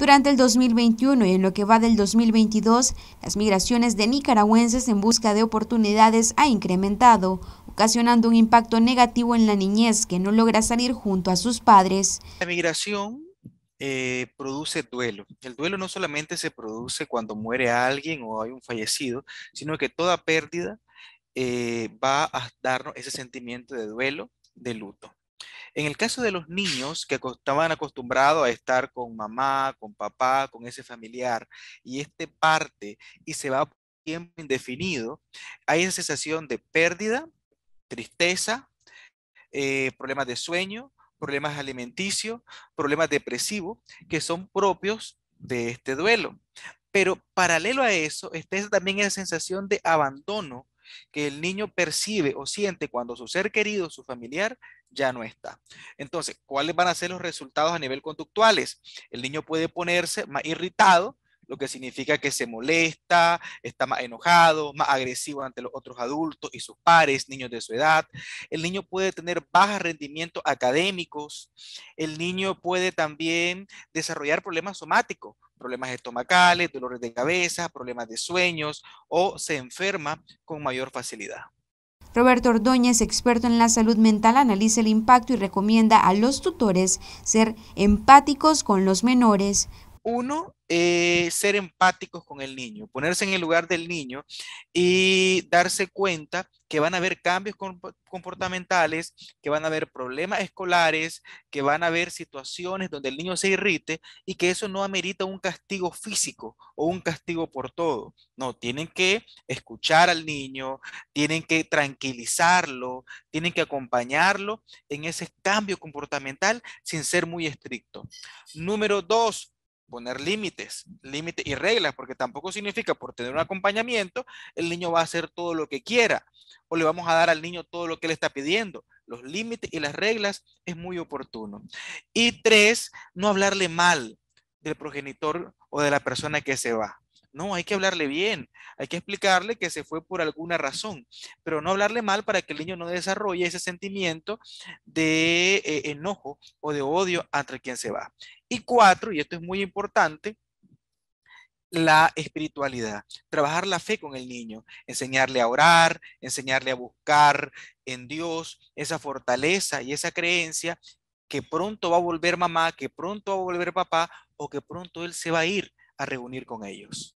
Durante el 2021 y en lo que va del 2022, las migraciones de nicaragüenses en busca de oportunidades ha incrementado, ocasionando un impacto negativo en la niñez que no logra salir junto a sus padres. La migración eh, produce duelo. El duelo no solamente se produce cuando muere alguien o hay un fallecido, sino que toda pérdida eh, va a darnos ese sentimiento de duelo, de luto. En el caso de los niños que estaban acostumbrados a estar con mamá, con papá, con ese familiar, y este parte y se va por tiempo indefinido, hay esa sensación de pérdida, tristeza, eh, problemas de sueño, problemas alimenticios, problemas depresivos, que son propios de este duelo. Pero paralelo a eso está también esa sensación de abandono que el niño percibe o siente cuando su ser querido, su familiar, ya no está. Entonces, ¿cuáles van a ser los resultados a nivel conductuales? El niño puede ponerse más irritado, lo que significa que se molesta, está más enojado, más agresivo ante los otros adultos y sus pares, niños de su edad. El niño puede tener bajos rendimientos académicos. El niño puede también desarrollar problemas somáticos problemas estomacales, dolores de cabeza, problemas de sueños o se enferma con mayor facilidad. Roberto Ordóñez, experto en la salud mental, analiza el impacto y recomienda a los tutores ser empáticos con los menores uno, eh, ser empáticos con el niño, ponerse en el lugar del niño y darse cuenta que van a haber cambios comportamentales, que van a haber problemas escolares, que van a haber situaciones donde el niño se irrite y que eso no amerita un castigo físico o un castigo por todo. No, tienen que escuchar al niño, tienen que tranquilizarlo, tienen que acompañarlo en ese cambio comportamental sin ser muy estricto. Número dos, poner límites, límites y reglas, porque tampoco significa por tener un acompañamiento, el niño va a hacer todo lo que quiera o le vamos a dar al niño todo lo que le está pidiendo. Los límites y las reglas es muy oportuno. Y tres, no hablarle mal del progenitor o de la persona que se va. No, hay que hablarle bien, hay que explicarle que se fue por alguna razón, pero no hablarle mal para que el niño no desarrolle ese sentimiento de eh, enojo o de odio ante quien se va. Y cuatro, y esto es muy importante, la espiritualidad, trabajar la fe con el niño, enseñarle a orar, enseñarle a buscar en Dios esa fortaleza y esa creencia que pronto va a volver mamá, que pronto va a volver papá o que pronto él se va a ir a reunir con ellos.